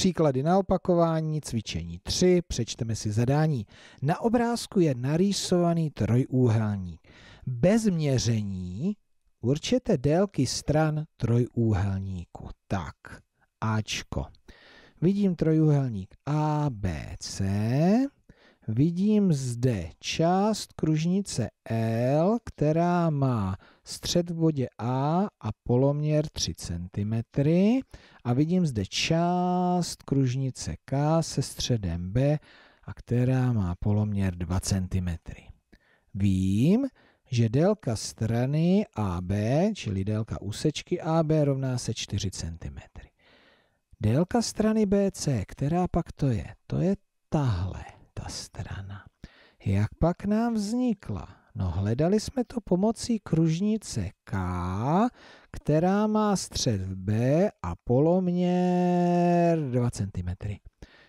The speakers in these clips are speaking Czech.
Příklady na opakování, cvičení 3, přečteme si zadání. Na obrázku je narýsovaný trojúhelník. Bez měření určete délky stran trojúhelníku. Tak, Ačko. Vidím trojúhelník ABC vidím zde část kružnice L, která má střed v bodě A a poloměr 3 cm a vidím zde část kružnice K se středem B a která má poloměr 2 cm. Vím, že délka strany AB, čili délka úsečky AB, rovná se 4 cm. Délka strany BC, která pak to je? To je tahle strana. Jak pak nám vznikla? No hledali jsme to pomocí kružnice K, která má střed v B a poloměr 2 cm.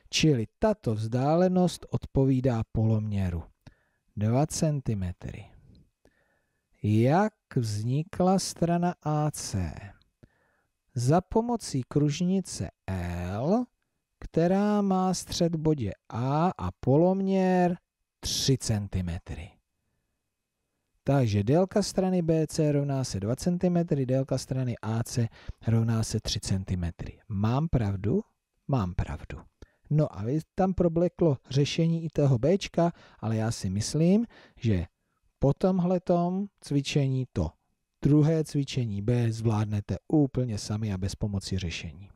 Čili tato vzdálenost odpovídá poloměru 2 cm. Jak vznikla strana AC? Za pomocí kružnice l která má střed bodě A a poloměr 3 cm. Takže délka strany BC rovná se 2 cm, délka strany AC rovná se 3 cm. Mám pravdu? Mám pravdu. No a tam probleklo řešení i toho B, ale já si myslím, že po tomhle cvičení to druhé cvičení B zvládnete úplně sami a bez pomoci řešení.